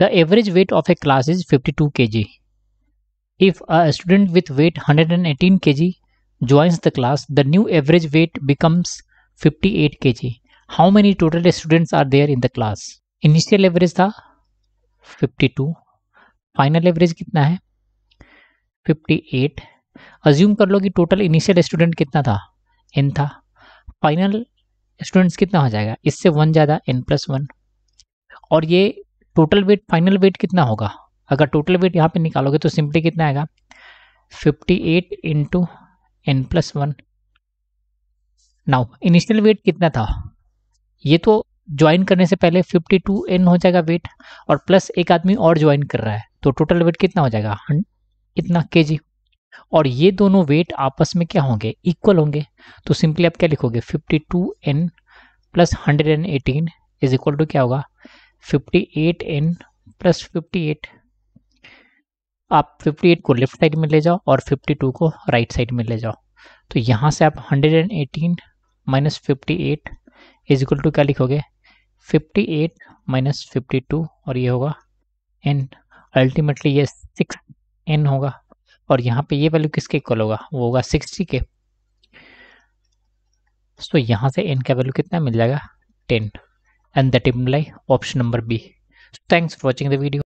The average weight of a class is 52 kg. If a student with weight 118 kg joins the class, the new average weight becomes 58 kg. How many total students are there in the class? Initial average था 52. Final average कितना है 58. Assume कर लो कि total initial student कितना था N था final students कितना हो जाएगा इससे वन ज़्यादा एन प्लस वन और ये टोटल वेट फाइनल वेट कितना होगा अगर टोटल वेट यहाँ पे निकालोगे तो सिंपली कितना आएगा 58 eight into n plus one now initial weight कितना था ये तो ज्वाइन करने से पहले 52 एन हो जाएगा वेट और प्लस एक आदमी और ज्वाइन कर रहा है तो टोटल वेट कितना हो जाएगा इतना के और ये दोनों वेट आपस में क्या होंगे इक्वल होंगे तो सिंपली आप क्या लिखोगे 52 n plus hundred is equal to क्या होगा 58n प्लस 58 आप 58 को लेफ्ट साइड में ले जाओ और 52 को राइट right साइड में ले जाओ तो यहाँ से आप 118 minus fifty eight is equal to क्या लिखोगे 58 माइनस फिफ्टी और ये होगा एन अल्टीमेटली ये सिक्स एन होगा और यहाँ पे ये वैल्यू किसके इक्वल होगा वो होगा 60 के तो यहाँ से एन का वैल्यू कितना मिल जाएगा ten and that imply option number B. Thanks for watching the video.